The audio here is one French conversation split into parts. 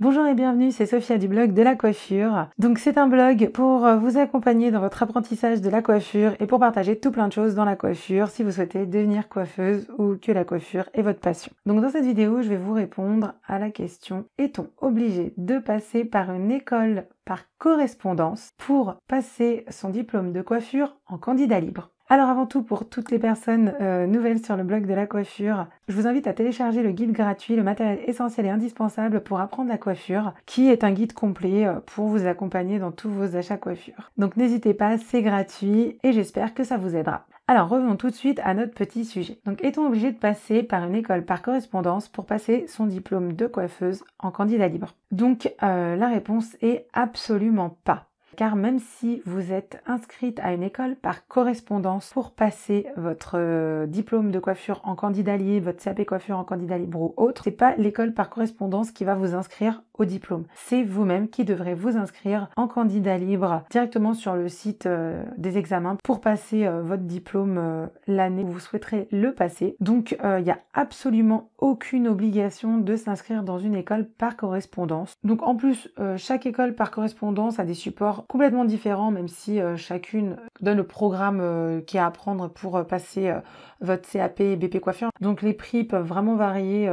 Bonjour et bienvenue, c'est Sophia du blog de la coiffure. Donc c'est un blog pour euh, vous accompagner dans votre apprentissage de la coiffure et pour partager tout plein de choses dans la coiffure si vous souhaitez devenir coiffeuse ou que la coiffure est votre passion. Donc dans cette vidéo, je vais vous répondre à la question est-on obligé de passer par une école par correspondance pour passer son diplôme de coiffure en candidat libre alors avant tout, pour toutes les personnes euh, nouvelles sur le blog de la coiffure, je vous invite à télécharger le guide gratuit, le matériel essentiel et indispensable pour apprendre la coiffure, qui est un guide complet euh, pour vous accompagner dans tous vos achats coiffure. Donc n'hésitez pas, c'est gratuit et j'espère que ça vous aidera. Alors revenons tout de suite à notre petit sujet. Donc est-on obligé de passer par une école par correspondance pour passer son diplôme de coiffeuse en candidat libre Donc euh, la réponse est absolument pas car même si vous êtes inscrite à une école par correspondance pour passer votre euh, diplôme de coiffure en candidat libre, votre CAP coiffure en candidat libre ou autre, c'est pas l'école par correspondance qui va vous inscrire au diplôme. C'est vous-même qui devrez vous inscrire en candidat libre directement sur le site euh, des examens pour passer euh, votre diplôme l'année où vous souhaiterez le passer. Donc il n'y a absolument aucune obligation de s'inscrire dans une école par correspondance. Donc en plus, chaque école par correspondance a des supports complètement différent, même si euh, chacune donne le programme euh, qui est à prendre pour euh, passer votre CAP et BP coiffure. Donc les prix peuvent vraiment varier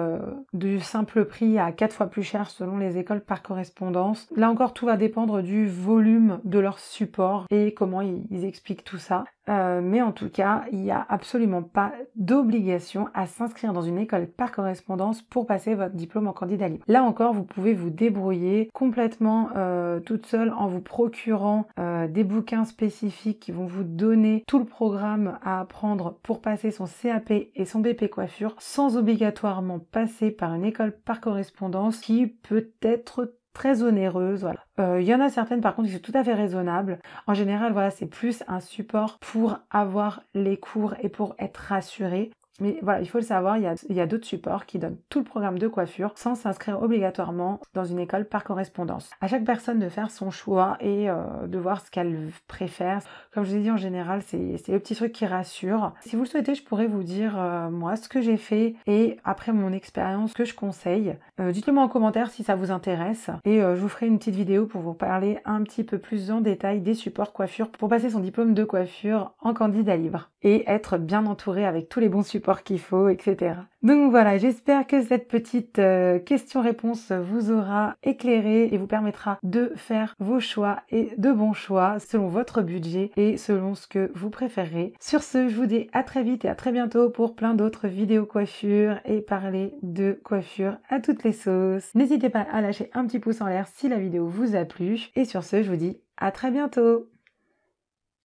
du simple prix à quatre fois plus cher selon les écoles par correspondance. Là encore, tout va dépendre du volume de leur support et comment ils expliquent tout ça. Euh, mais en tout cas, il n'y a absolument pas d'obligation à s'inscrire dans une école par correspondance pour passer votre diplôme en candidat libre. Là encore, vous pouvez vous débrouiller complètement euh, toute seule en vous procurant euh, des bouquins spécifiques qui vont vous donner tout le programme à apprendre pour passer son CAP et son BP coiffure sans obligatoirement passer par une école par correspondance qui peut être très onéreuse, Voilà. Euh, il y en a certaines par contre qui sont tout à fait raisonnables. En général, voilà, c'est plus un support pour avoir les cours et pour être rassuré mais voilà, il faut le savoir, il y a, d'autres supports qui donnent tout le programme de coiffure sans s'inscrire obligatoirement dans une école par correspondance. À chaque personne de faire son choix et euh, de voir ce qu'elle préfère. Comme je vous ai dit, en général, c'est, le petit truc qui rassure. Si vous le souhaitez, je pourrais vous dire, euh, moi, ce que j'ai fait et après mon expérience, que je conseille. Euh, dites-le moi en commentaire si ça vous intéresse et je vous ferai une petite vidéo pour vous parler un petit peu plus en détail des supports coiffure pour passer son diplôme de coiffure en candidat libre et être bien entouré avec tous les bons supports qu'il faut, etc. Donc voilà, j'espère que cette petite euh, question-réponse vous aura éclairé et vous permettra de faire vos choix et de bons choix selon votre budget et selon ce que vous préférez. Sur ce, je vous dis à très vite et à très bientôt pour plein d'autres vidéos coiffure et parler de coiffure à toutes les sauces. N'hésitez pas à lâcher un petit pouce en l'air si la vidéo vous a plu et sur ce, je vous dis à très bientôt